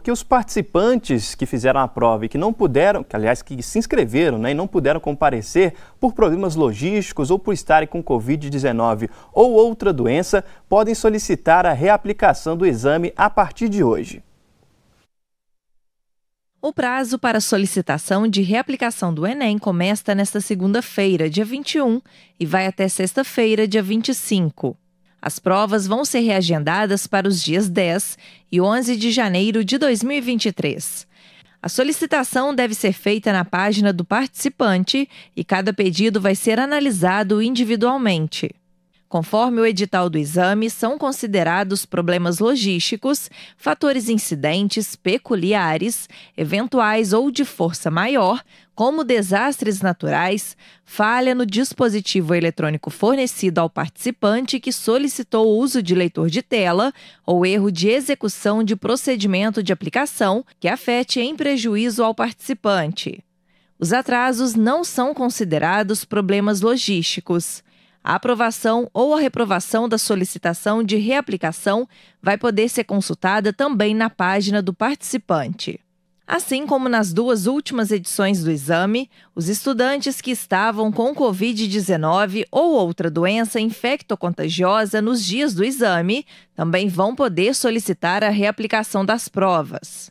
Porque os participantes que fizeram a prova e que não puderam, que, aliás, que se inscreveram né, e não puderam comparecer por problemas logísticos ou por estarem com Covid-19 ou outra doença, podem solicitar a reaplicação do exame a partir de hoje. O prazo para solicitação de reaplicação do Enem começa nesta segunda-feira, dia 21, e vai até sexta-feira, dia 25. As provas vão ser reagendadas para os dias 10 e 11 de janeiro de 2023. A solicitação deve ser feita na página do participante e cada pedido vai ser analisado individualmente. Conforme o edital do exame, são considerados problemas logísticos, fatores incidentes peculiares, eventuais ou de força maior, como desastres naturais, falha no dispositivo eletrônico fornecido ao participante que solicitou o uso de leitor de tela ou erro de execução de procedimento de aplicação que afete em prejuízo ao participante. Os atrasos não são considerados problemas logísticos. A aprovação ou a reprovação da solicitação de reaplicação vai poder ser consultada também na página do participante. Assim como nas duas últimas edições do exame, os estudantes que estavam com Covid-19 ou outra doença infectocontagiosa nos dias do exame também vão poder solicitar a reaplicação das provas.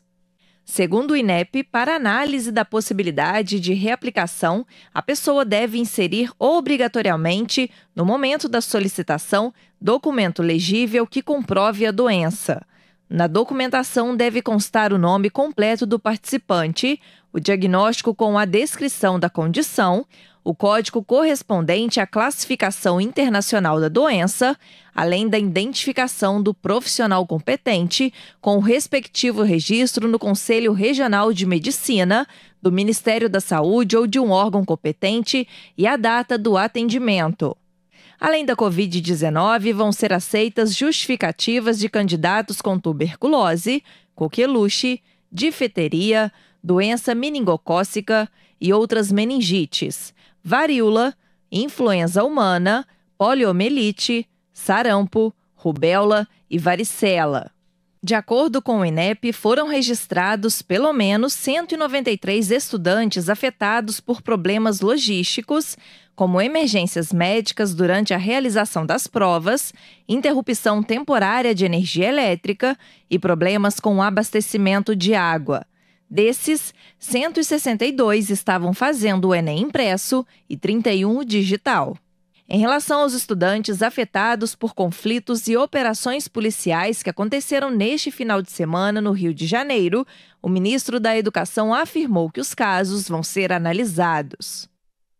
Segundo o INEP, para análise da possibilidade de reaplicação, a pessoa deve inserir obrigatoriamente, no momento da solicitação, documento legível que comprove a doença. Na documentação deve constar o nome completo do participante, o diagnóstico com a descrição da condição, o código correspondente à classificação internacional da doença, além da identificação do profissional competente com o respectivo registro no Conselho Regional de Medicina, do Ministério da Saúde ou de um órgão competente e a data do atendimento. Além da Covid-19, vão ser aceitas justificativas de candidatos com tuberculose, coqueluche, difteria, doença meningocócica e outras meningites, varíola, influenza humana, poliomielite, sarampo, rubéola e varicela. De acordo com o INEP, foram registrados pelo menos 193 estudantes afetados por problemas logísticos, como emergências médicas durante a realização das provas, interrupção temporária de energia elétrica e problemas com o abastecimento de água. Desses, 162 estavam fazendo o Enem impresso e 31 digital. Em relação aos estudantes afetados por conflitos e operações policiais que aconteceram neste final de semana no Rio de Janeiro, o ministro da Educação afirmou que os casos vão ser analisados.